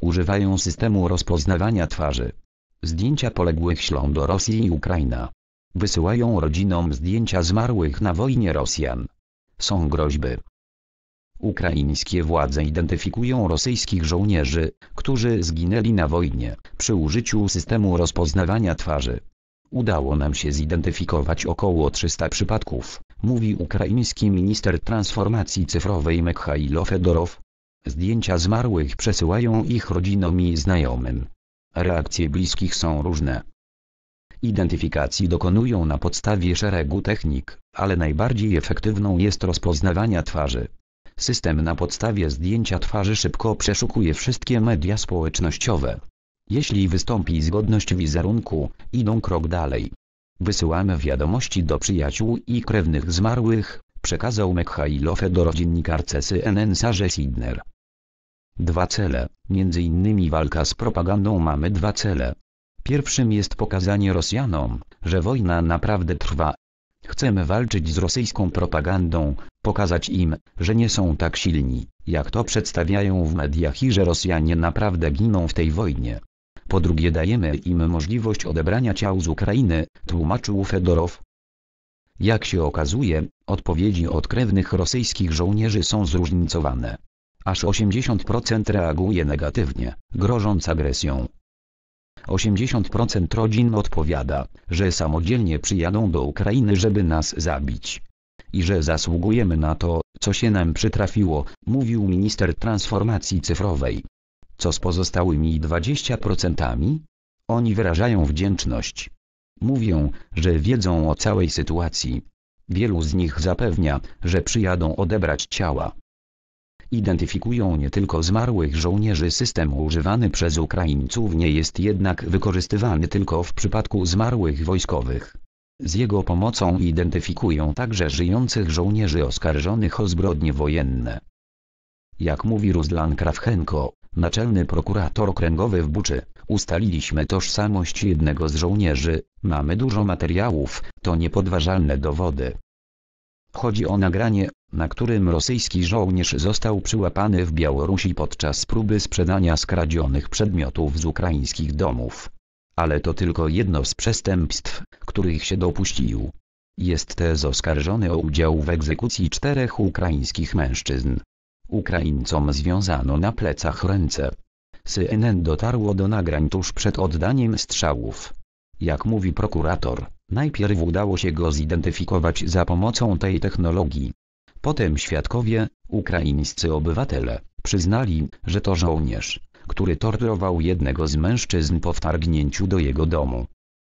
Używają systemu rozpoznawania twarzy. Zdjęcia poległych ślą do Rosji i Ukraina. Wysyłają rodzinom zdjęcia zmarłych na wojnie Rosjan. Są groźby. Ukraińskie władze identyfikują rosyjskich żołnierzy, którzy zginęli na wojnie, przy użyciu systemu rozpoznawania twarzy. Udało nam się zidentyfikować około 300 przypadków, mówi ukraiński minister transformacji cyfrowej Mekhailo Fedorow. Zdjęcia zmarłych przesyłają ich rodzinom i znajomym. Reakcje bliskich są różne. Identyfikacji dokonują na podstawie szeregu technik, ale najbardziej efektywną jest rozpoznawania twarzy. System na podstawie zdjęcia twarzy szybko przeszukuje wszystkie media społecznościowe. Jeśli wystąpi zgodność wizerunku, idą krok dalej. Wysyłamy wiadomości do przyjaciół i krewnych zmarłych, przekazał Mekhailow do dziennikarce CNN Sarze Sidner. Dwa cele, między innymi walka z propagandą mamy dwa cele. Pierwszym jest pokazanie Rosjanom, że wojna naprawdę trwa. Chcemy walczyć z rosyjską propagandą, pokazać im, że nie są tak silni, jak to przedstawiają w mediach i że Rosjanie naprawdę giną w tej wojnie. Po drugie dajemy im możliwość odebrania ciał z Ukrainy, tłumaczył Fedorow. Jak się okazuje, odpowiedzi od krewnych rosyjskich żołnierzy są zróżnicowane. Aż 80% reaguje negatywnie, grożąc agresją. 80% rodzin odpowiada, że samodzielnie przyjadą do Ukrainy, żeby nas zabić. I że zasługujemy na to, co się nam przytrafiło, mówił minister transformacji cyfrowej. Co z pozostałymi 20%? Oni wyrażają wdzięczność. Mówią, że wiedzą o całej sytuacji. Wielu z nich zapewnia, że przyjadą odebrać ciała. Identyfikują nie tylko zmarłych żołnierzy system używany przez Ukraińców nie jest jednak wykorzystywany tylko w przypadku zmarłych wojskowych. Z jego pomocą identyfikują także żyjących żołnierzy oskarżonych o zbrodnie wojenne. Jak mówi Ruslan Krawchenko, naczelny prokurator okręgowy w Buczy, ustaliliśmy tożsamość jednego z żołnierzy, mamy dużo materiałów, to niepodważalne dowody. Chodzi o nagranie, na którym rosyjski żołnierz został przyłapany w Białorusi podczas próby sprzedania skradzionych przedmiotów z ukraińskich domów. Ale to tylko jedno z przestępstw, których się dopuścił. Jest też oskarżony o udział w egzekucji czterech ukraińskich mężczyzn. Ukraińcom związano na plecach ręce. CNN dotarło do nagrań tuż przed oddaniem strzałów. Jak mówi prokurator, najpierw udało się go zidentyfikować za pomocą tej technologii. Potem świadkowie, ukraińscy obywatele, przyznali, że to żołnierz, który torturował jednego z mężczyzn po wtargnięciu do jego domu.